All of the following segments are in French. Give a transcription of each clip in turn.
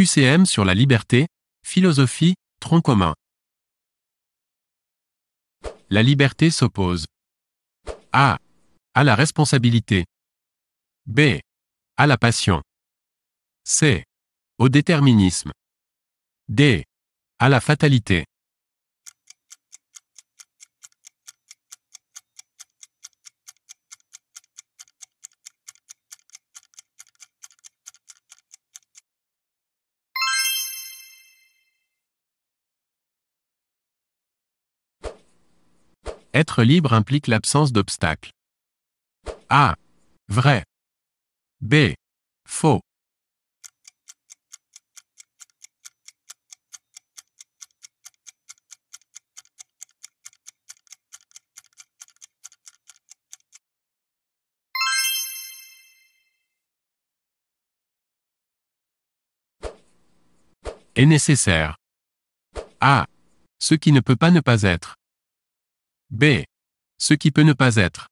UCM sur la liberté, philosophie, tronc commun. La liberté s'oppose a. à la responsabilité b. à la passion c. au déterminisme d. à la fatalité Être libre implique l'absence d'obstacles. A. Vrai. B. Faux. Est nécessaire. A. Ce qui ne peut pas ne pas être. B. Ce qui peut ne pas être.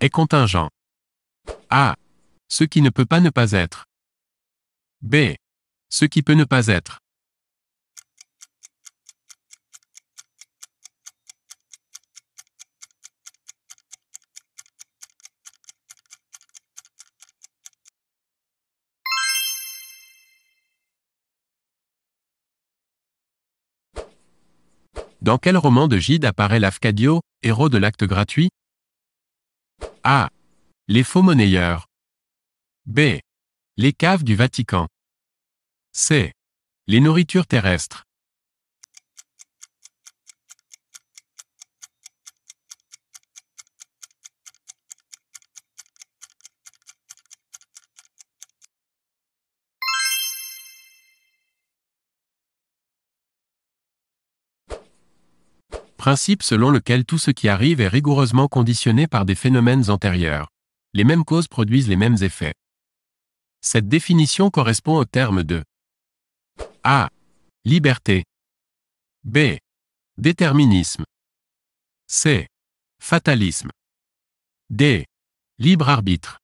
est contingent. A. Ce qui ne peut pas ne pas être. B. Ce qui peut ne pas être. Dans quel roman de Gide apparaît l'Afcadio, héros de l'acte gratuit A. Les faux monnayeurs. B. Les caves du Vatican. C. Les nourritures terrestres. principe selon lequel tout ce qui arrive est rigoureusement conditionné par des phénomènes antérieurs. Les mêmes causes produisent les mêmes effets. Cette définition correspond au terme de A. Liberté. B. Déterminisme. C. Fatalisme. D. Libre arbitre.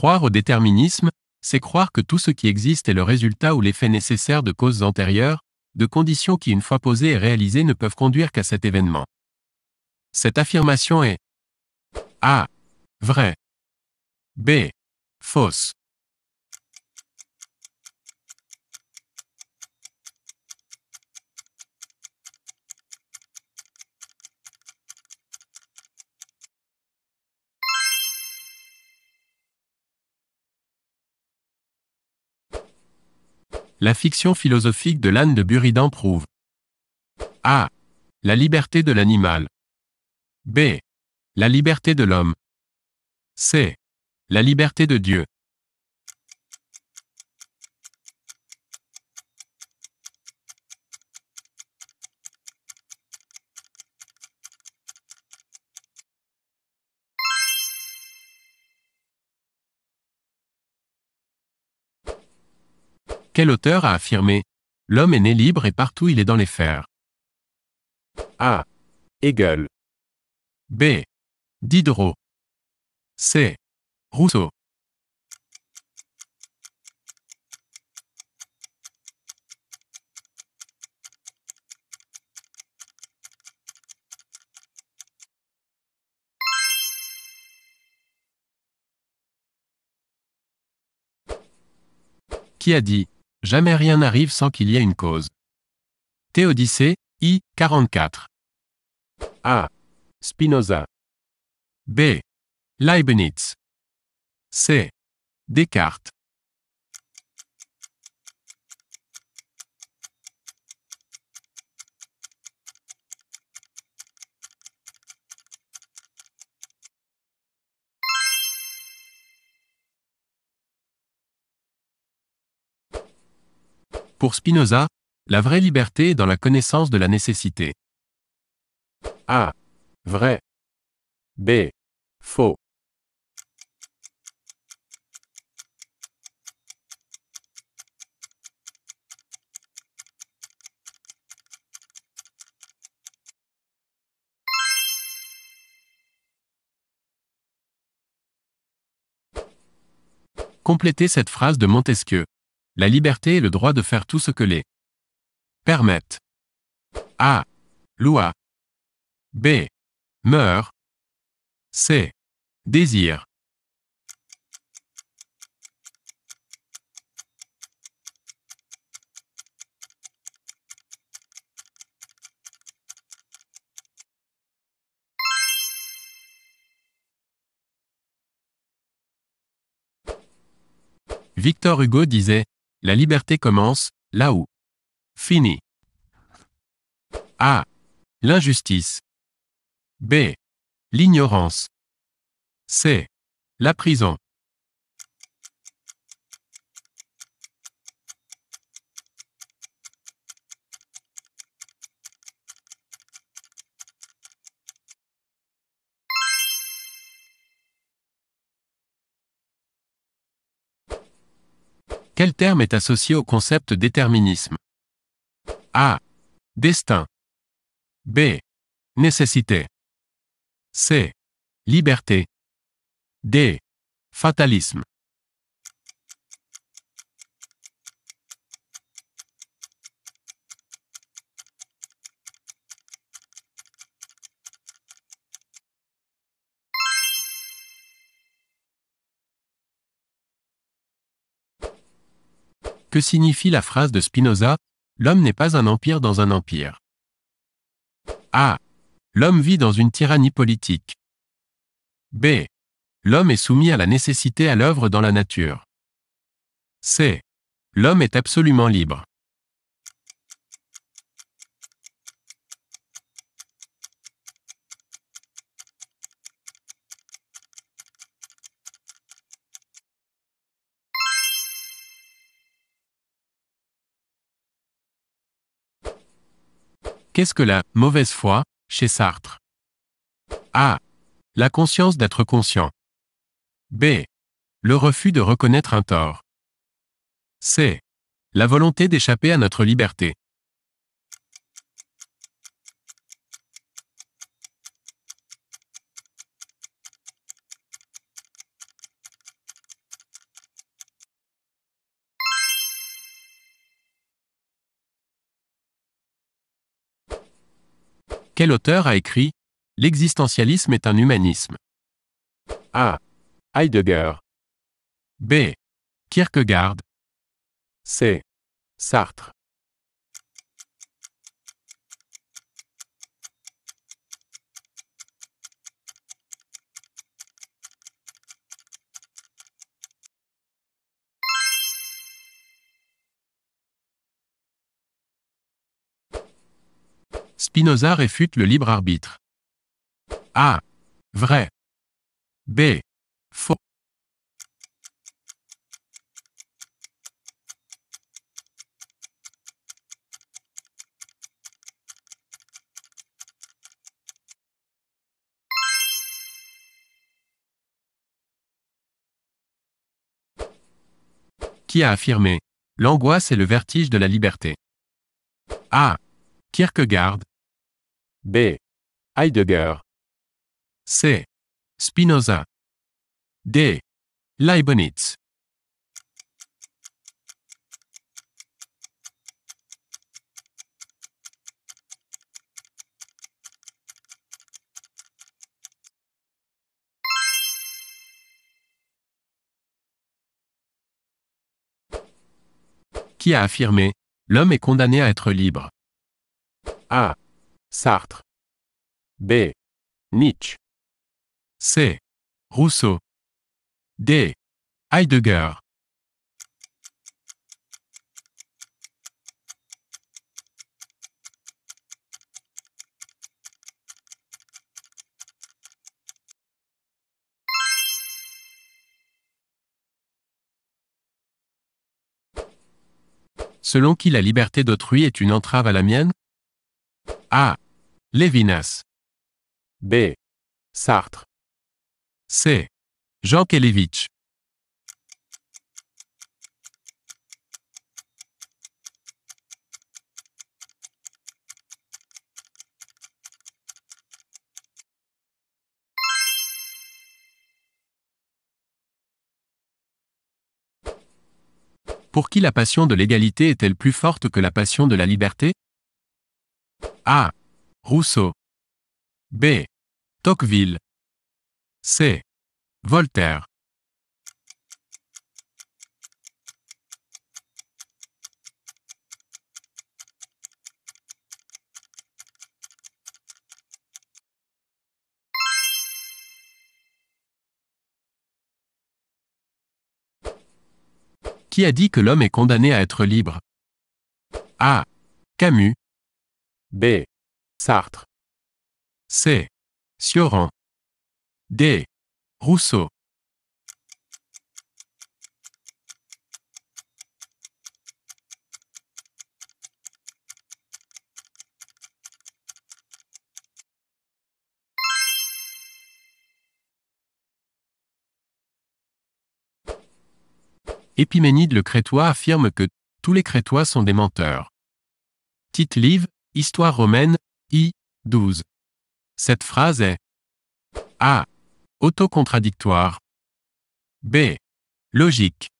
Croire au déterminisme, c'est croire que tout ce qui existe est le résultat ou l'effet nécessaire de causes antérieures, de conditions qui une fois posées et réalisées ne peuvent conduire qu'à cet événement. Cette affirmation est A. Vrai. B. Fausse. La fiction philosophique de l'âne de Buridan prouve A. La liberté de l'animal. B. La liberté de l'homme. C. La liberté de Dieu. Quel auteur a affirmé L'homme est né libre et partout il est dans les fers A. Hegel. B. Diderot. C. Rousseau. Qui a dit Jamais rien n'arrive sans qu'il y ait une cause. Théodicée, I, 44. A. Spinoza. B. Leibniz. C. Descartes. Pour Spinoza, la vraie liberté est dans la connaissance de la nécessité. A. Vrai. B. Faux. Complétez cette phrase de Montesquieu la liberté et le droit de faire tout ce que les permettent. A. Loi. B. Meurt. C. Désir. Victor Hugo disait la liberté commence, là où. Fini. A. L'injustice. B. L'ignorance. C. La prison. Quel terme est associé au concept déterminisme A. Destin. B. Nécessité. C. Liberté. D. Fatalisme. Que signifie la phrase de Spinoza L'homme n'est pas un empire dans un empire. A. L'homme vit dans une tyrannie politique. B. L'homme est soumis à la nécessité à l'œuvre dans la nature. C. L'homme est absolument libre. Qu'est-ce que la mauvaise foi chez Sartre A. La conscience d'être conscient. B. Le refus de reconnaître un tort. C. La volonté d'échapper à notre liberté. Quel auteur a écrit L'existentialisme est un humanisme A. Heidegger. B. Kierkegaard. C. Sartre. Spinoza réfute le libre arbitre. A. Vrai. B. Faux. Qui a affirmé L'angoisse est le vertige de la liberté. A. Kierkegaard. B. Heidegger. C. Spinoza. D. Leibniz. Qui a affirmé L'homme est condamné à être libre. A. Sartre. B. Nietzsche. C. Rousseau. D. Heidegger. Selon qui la liberté d'autrui est une entrave à la mienne a. Lévinas. B. Sartre. C. Jean Kelevitch. Pour qui la passion de l'égalité est-elle plus forte que la passion de la liberté a. Rousseau. B. Tocqueville. C. Voltaire. Qui a dit que l'homme est condamné à être libre A. Camus. B. Sartre. C. Sioran. D. Rousseau. Épiménide le Crétois affirme que tous les Crétois sont des menteurs. Tite Histoire romaine, I, 12. Cette phrase est A. Autocontradictoire. B. Logique.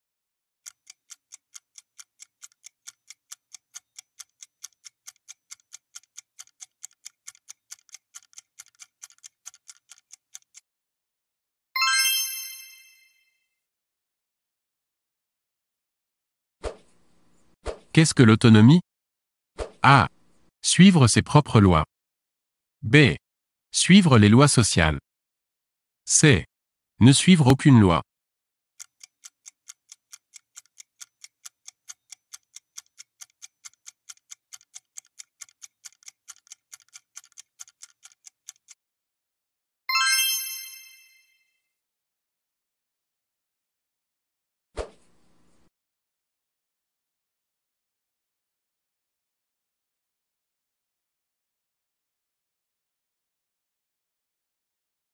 Qu'est-ce que l'autonomie A. Suivre ses propres lois. B. Suivre les lois sociales. C. Ne suivre aucune loi.